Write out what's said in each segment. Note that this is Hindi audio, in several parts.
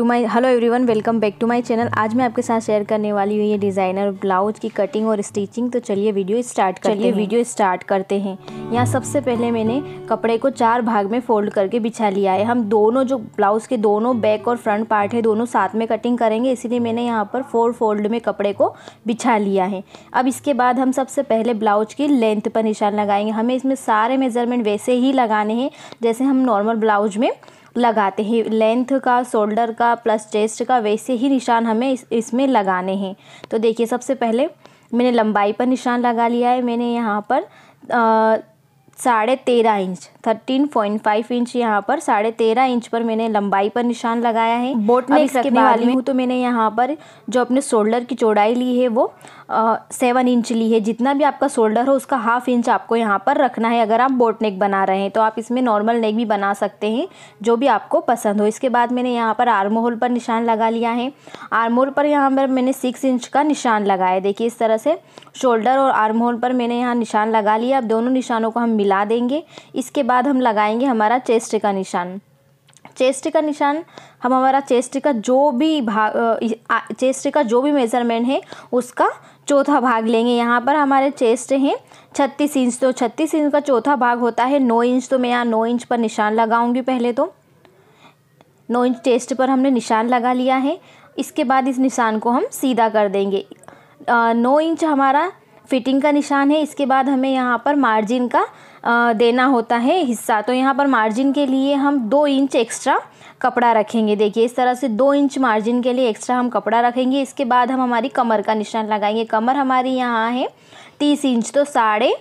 to my hello one welcome back to my channel आज मैं आपके साथ शेयर करने वाली हूँ ये डिज़ाइनर ब्लाउज की कटिंग और स्टिचिंग तो चलिए वीडियो स्टार्ट चलिए वीडियो स्टार्ट करते हैं यहाँ सबसे पहले मैंने कपड़े को चार भाग में फोल्ड करके बिछा लिया है हम दोनों जो ब्लाउज़ के दोनों बैक और फ्रंट पार्ट है दोनों साथ में कटिंग करेंगे इसीलिए मैंने यहाँ पर फोर फोल्ड में कपड़े को बिछा लिया है अब इसके बाद हम सबसे पहले ब्लाउज की लेंथ पर निशान लगाएंगे हमें इसमें सारे मेजरमेंट वैसे ही लगाने हैं जैसे हम नॉर्मल ब्लाउज में लगाते हैं लेंथ का शोल्डर का प्लस चेस्ट का वैसे ही निशान हमें इस इसमें लगाने हैं तो देखिए सबसे पहले मैंने लंबाई पर निशान लगा लिया है मैंने यहाँ पर साढ़े तेरह inch thirteen point five inch यहाँ पर साढ़े तेरह इंच पर मैंने लंबाई पर निशान लगाया है बोट में रखने वाली हूँ तो मैंने यहाँ पर जो अपने शोल्डर की चौड़ाई ली है वो सेवन इंच ली है जितना भी आपका शोल्डर हो उसका हाफ इंच आपको यहाँ पर रखना है अगर आप बोट नेक बना रहे हैं तो आप इसमें नॉर्मल नेक भी बना सकते हैं जो भी आपको पसंद हो इसके बाद मैंने यहाँ पर आर्मोहोल होल पर निशान लगा लिया है आर्मो होल पर यहाँ पर मैंने सिक्स इंच का निशान लगाया देखिए इस तरह से शोल्डर और आर्म होल पर मैंने यहाँ निशान लगा लिया अब दोनों निशानों को हम मिला देंगे इसके बाद हम लगाएंगे हमारा चेस्ट का निशान चेस्ट का निशान हम हमारा चेस्ट का जो भी भाग चेस्ट का जो भी मेज़रमेंट है उसका चौथा भाग लेंगे यहाँ पर हमारे चेस्ट हैं छत्तीस इंच तो छत्तीस इंच का चौथा भाग होता है नौ इंच तो मैं यहाँ नौ इंच पर निशान लगाऊंगी पहले तो नौ इंच चेस्ट पर हमने निशान लगा लिया है इसके बाद इस निशान को हम सीधा कर देंगे आ, नौ इंच हमारा फिटिंग का निशान है इसके बाद हमें यहाँ पर मार्जिन का आ, देना होता है हिस्सा तो यहाँ पर मार्जिन के लिए हम दो इंच एक्स्ट्रा कपड़ा रखेंगे देखिए इस तरह से दो इंच मार्जिन के लिए एक्स्ट्रा हम कपड़ा रखेंगे इसके बाद हम हमारी कमर का निशान लगाएंगे कमर हमारी यहाँ है तीस इंच तो साढ़े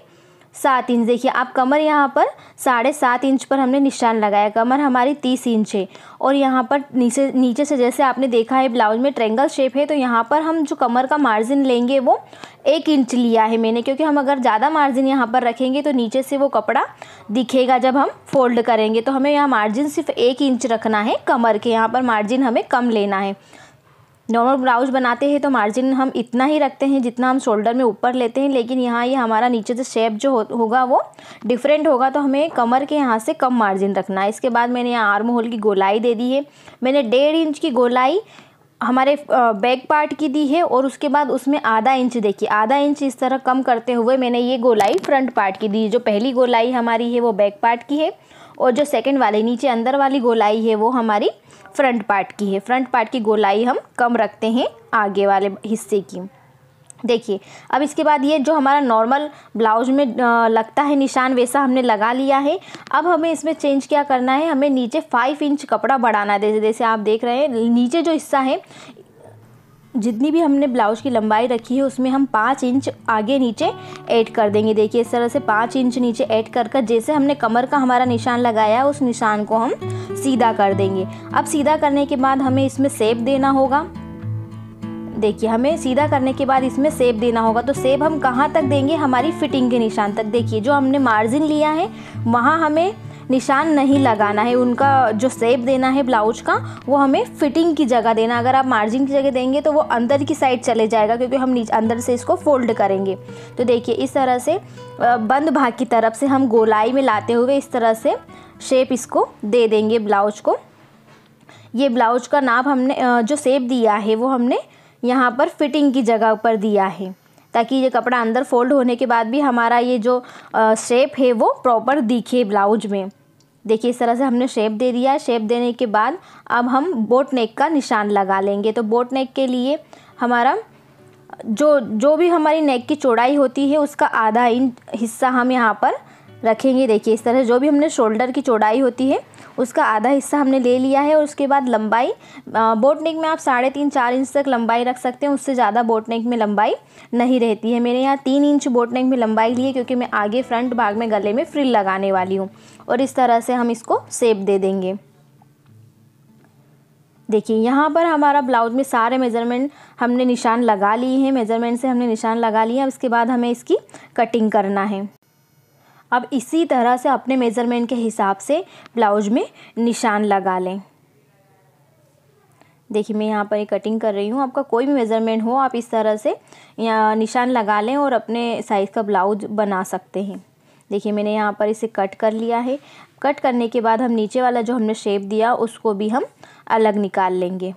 सात इंच देखिए आप कमर यहाँ पर साढ़े सात इंच पर हमने निशान लगाया कमर हमारी तीस इंच है और यहाँ पर नीचे नीचे से जैसे आपने देखा है ब्लाउज में ट्रेंगल शेप है तो यहाँ पर हम जो कमर का मार्जिन लेंगे वो एक इंच लिया है मैंने क्योंकि हम अगर ज़्यादा मार्जिन यहाँ पर रखेंगे तो नीचे से वो कपड़ा दिखेगा जब हम फोल्ड करेंगे तो हमें यहाँ मार्जिन सिर्फ एक इंच रखना है कमर के यहाँ पर मार्जिन हमें कम लेना है नॉर्मल ब्लाउज बनाते हैं तो मार्जिन हम इतना ही रखते हैं जितना हम शोल्डर में ऊपर लेते हैं लेकिन यहाँ ये यह हमारा नीचे जो शेप जो हो, होगा वो डिफरेंट होगा तो हमें कमर के यहाँ से कम मार्जिन रखना है इसके बाद मैंने यहाँ आर्म होल की गोलाई दे दी है मैंने डेढ़ इंच की गोलाई हमारे बैक पार्ट की दी है और उसके बाद उसमें आधा इंच देखिए आधा इंच इस तरह कम करते हुए मैंने ये गोलाई फ्रंट पार्ट की दी जो पहली गोलाई हमारी है वो बैक पार्ट की है और जो सेकेंड वाले नीचे अंदर वाली गोलाई है वो हमारी फ्रंट पार्ट की है फ्रंट पार्ट की गोलाई हम कम रखते हैं आगे वाले हिस्से की देखिए अब इसके बाद ये जो हमारा नॉर्मल ब्लाउज में लगता है निशान वैसा हमने लगा लिया है अब हमें इसमें चेंज क्या करना है हमें नीचे फाइव इंच कपड़ा बढ़ाना है जैसे जैसे आप देख रहे हैं नीचे जो हिस्सा है जितनी भी हमने ब्लाउज की लंबाई रखी है उसमें हम पाँच इंच आगे नीचे ऐड कर देंगे देखिए इस तरह से पाँच इंच नीचे ऐड कर कर जैसे हमने कमर का हमारा निशान लगाया उस निशान को हम सीधा कर देंगे अब सीधा करने के बाद हमें इसमें सेब देना होगा देखिए हमें सीधा करने के बाद इसमें सेब देना होगा तो सेब हम कहाँ तक देंगे हमारी फिटिंग के निशान तक देखिए जो हमने मार्जिन लिया है वहाँ हमें निशान नहीं लगाना है उनका जो सेप देना है ब्लाउज का वो हमें फिटिंग की जगह देना अगर आप मार्जिन की जगह देंगे तो वो अंदर की साइड चले जाएगा क्योंकि हम नीचे अंदर से इसको फोल्ड करेंगे तो देखिए इस तरह से बंद भाग की तरफ से हम गोलाई में लाते हुए इस तरह से शेप इसको दे देंगे ब्लाउज को ये ब्लाउज का नाप हमने जो सेप दिया है वो हमने यहाँ पर फिटिंग की जगह पर दिया है ताकि ये कपड़ा अंदर फोल्ड होने के बाद भी हमारा ये जो शेप है वो प्रॉपर दिखे ब्लाउज में देखिए इस तरह से हमने शेप दे दिया है शेप देने के बाद अब हम बोट नेक का निशान लगा लेंगे तो बोट नेक के लिए हमारा जो जो भी हमारी नेक की चौड़ाई होती है उसका आधा इंच हिस्सा हम यहाँ पर रखेंगे देखिए इस तरह जो भी हमने शोल्डर की चौड़ाई होती है उसका आधा हिस्सा हमने ले लिया है और उसके बाद लंबाई बोट नेक में आप साढ़े तीन चार इंच तक लंबाई रख सकते हैं उससे ज़्यादा बोट नेक में लंबाई नहीं रहती है मेरे यहाँ तीन इंच बोट नेक में लंबाई ली है क्योंकि मैं आगे फ्रंट भाग में गले में फ्रिल लगाने वाली हूँ और इस तरह से हम इसको सेप दे देंगे देखिए यहाँ पर हमारा ब्लाउज में सारे मेज़रमेंट हमने निशान लगा लिए हैं मेज़रमेंट से हमने निशान लगा लिया है उसके बाद हमें इसकी कटिंग करना है अब इसी तरह से अपने मेज़रमेंट के हिसाब से ब्लाउज में निशान लगा लें देखिए मैं यहाँ पर कटिंग कर रही हूँ आपका कोई भी मेज़रमेंट हो आप इस तरह से यहाँ निशान लगा लें और अपने साइज़ का ब्लाउज बना सकते हैं देखिए मैंने यहाँ पर इसे कट कर लिया है कट करने के बाद हम नीचे वाला जो हमने शेप दिया उसको भी हम अलग निकाल लेंगे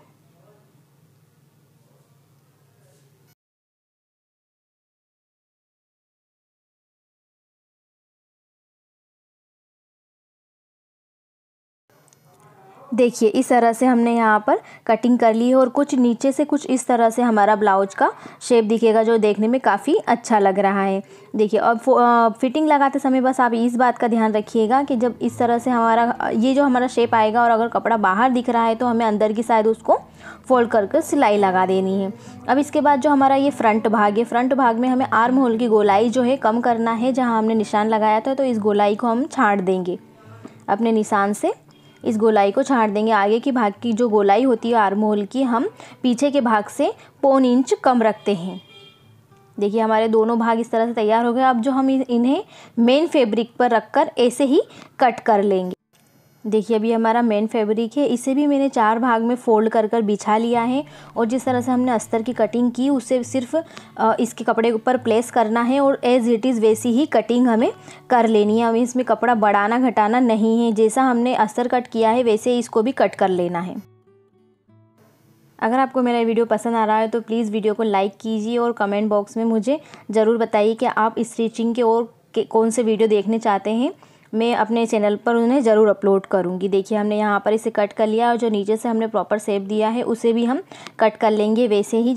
देखिए इस तरह से हमने यहाँ पर कटिंग कर ली है और कुछ नीचे से कुछ इस तरह से हमारा ब्लाउज का शेप दिखेगा जो देखने में काफ़ी अच्छा लग रहा है देखिए और फिटिंग लगाते समय बस आप इस बात का ध्यान रखिएगा कि जब इस तरह से हमारा ये जो हमारा शेप आएगा और अगर कपड़ा बाहर दिख रहा है तो हमें अंदर की साइड उसको फोल्ड करके सिलाई लगा देनी है अब इसके बाद जो हमारा ये फ्रंट भाग है फ्रंट भाग में हमें आर्म होल की गोलाई जो है कम करना है जहाँ हमने निशान लगाया था तो इस गोलाई को हम छाँट देंगे अपने निशान से इस गोलाई को छाट देंगे आगे की भाग की जो गोलाई होती है आर्म होल की हम पीछे के भाग से पौन इंच कम रखते हैं देखिए हमारे दोनों भाग इस तरह से तैयार हो गए अब जो हम इन्हें मेन फैब्रिक पर रखकर ऐसे ही कट कर लेंगे देखिए अभी हमारा मेन फैब्रिक है इसे भी मैंने चार भाग में फ़ोल्ड कर कर बिछा लिया है और जिस तरह से हमने अस्तर की कटिंग की उसे सिर्फ इसके कपड़े ऊपर प्लेस करना है और एज इट इज़ वैसी ही कटिंग हमें कर लेनी है हमें इसमें कपड़ा बढ़ाना घटाना नहीं है जैसा हमने अस्तर कट किया है वैसे इसको भी कट कर लेना है अगर आपको मेरा वीडियो पसंद आ रहा है तो प्लीज़ वीडियो को लाइक कीजिए और कमेंट बॉक्स में मुझे ज़रूर बताइए कि आप स्टिचिंग के और कौन से वीडियो देखने चाहते हैं मैं अपने चैनल पर उन्हें ज़रूर अपलोड करूँगी देखिए हमने यहाँ पर इसे कट कर लिया और जो नीचे से हमने प्रॉपर सेप दिया है उसे भी हम कट कर लेंगे वैसे ही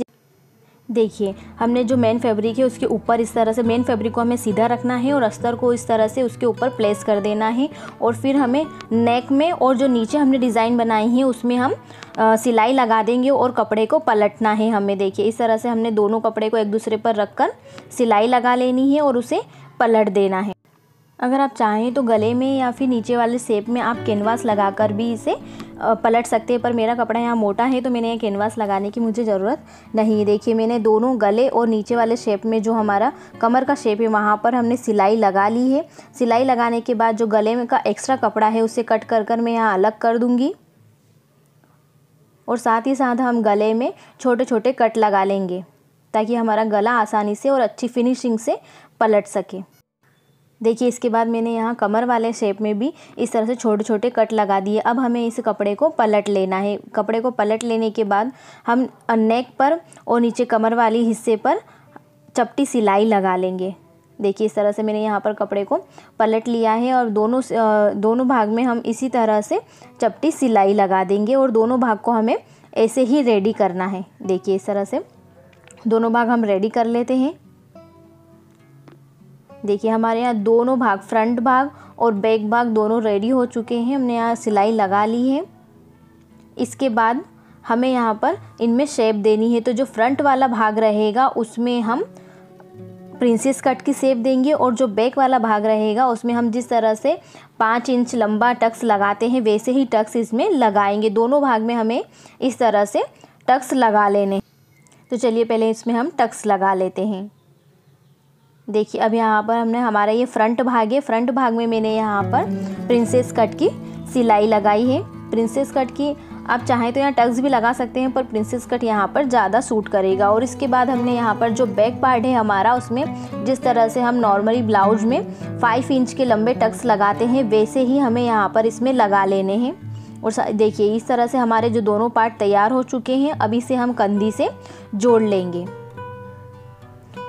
देखिए हमने जो मेन फैब्रिक है उसके ऊपर इस तरह से मेन फैब्रिक को हमें सीधा रखना है और अस्तर को इस तरह से उसके ऊपर प्लेस कर देना है और फिर हमें नेक में और जो नीचे हमने डिज़ाइन बनाई है उसमें हम आ, सिलाई लगा देंगे और कपड़े को पलटना है हमें देखिए इस तरह से हमने दोनों कपड़े को एक दूसरे पर रख कर सिलाई लगा लेनी है और उसे पलट देना है अगर आप चाहें तो गले में या फिर नीचे वाले सेप में आप कैनवास लगाकर भी इसे पलट सकते हैं पर मेरा कपड़ा यहाँ मोटा है तो मैंने ये कैनवास लगाने की मुझे ज़रूरत नहीं है देखिए मैंने दोनों गले और नीचे वाले शेप में जो हमारा कमर का शेप है वहाँ पर हमने सिलाई लगा ली है सिलाई लगाने के बाद जो गले में का एक्स्ट्रा कपड़ा है उसे कट कर कर मैं यहाँ अलग कर दूँगी और साथ ही साथ हम गले में छोटे छोटे कट लगा लेंगे ताकि हमारा गला आसानी से और अच्छी फिनिशिंग से पलट सके देखिए इसके बाद मैंने यहाँ कमर वाले शेप में भी इस तरह से छोटे छोटे कट लगा दिए अब हमें इस कपड़े को पलट लेना है कपड़े को पलट लेने के बाद हम नेक पर और नीचे कमर वाले हिस्से पर चपटी सिलाई लगा लेंगे देखिए इस तरह से मैंने यहाँ पर कपड़े को पलट लिया है और दोनों दोनों भाग में हम इसी तरह से चपटी सिलाई लगा देंगे और दोनों भाग को हमें ऐसे ही रेडी करना है देखिए इस तरह से दोनों भाग हम रेडी कर लेते हैं देखिए हमारे यहाँ दोनों भाग फ्रंट भाग और बैक भाग दोनों रेडी हो चुके हैं हमने यहाँ सिलाई लगा ली है इसके बाद हमें यहाँ पर इनमें शेप देनी है तो जो फ्रंट वाला भाग रहेगा उसमें हम प्रिंसेस कट की शेप देंगे और जो बैक वाला भाग रहेगा उसमें हम जिस तरह से पाँच इंच लंबा टक्स लगाते हैं वैसे ही टक्स इसमें लगाएंगे दोनों भाग में हमें इस तरह से टक्स लगा लेने तो चलिए पहले इसमें हम टक्स लगा लेते हैं देखिए अब यहाँ पर हमने हमारा ये फ्रंट भाग है फ्रंट भाग में मैंने यहाँ पर प्रिंसेस कट की सिलाई लगाई है प्रिंसेस कट की आप चाहें तो यहाँ टक्स भी लगा सकते हैं पर प्रिंसेस कट यहाँ पर ज़्यादा सूट करेगा और इसके बाद हमने यहाँ पर जो बैक पार्ट है हमारा उसमें जिस तरह से हम नॉर्मली ब्लाउज में फाइव इंच के लंबे टक्स लगाते हैं वैसे ही हमें यहाँ पर इसमें लगा लेने हैं और देखिए इस तरह से हमारे जो दोनों पार्ट तैयार हो चुके हैं अभी से हम कंधी से जोड़ लेंगे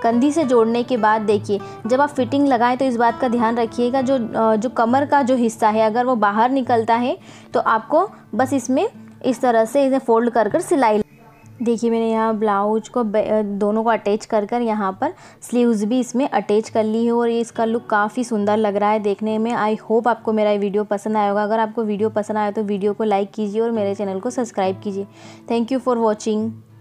कंधी से जोड़ने के बाद देखिए जब आप फिटिंग लगाएं तो इस बात का ध्यान रखिएगा जो जो कमर का जो हिस्सा है अगर वो बाहर निकलता है तो आपको बस इसमें इस तरह से इसे फोल्ड कर कर सिलाई देखिए मैंने यहाँ ब्लाउज को दोनों को अटैच कर कर यहाँ पर स्लीव्स भी इसमें अटैच कर ली है और ये इसका लुक काफ़ी सुंदर लग रहा है देखने में आई होप आपको मेरा ये वीडियो पसंद आया होगा अगर आपको वीडियो पसंद आया तो वीडियो को लाइक कीजिए और मेरे चैनल को सब्सक्राइब कीजिए थैंक यू फॉर वॉचिंग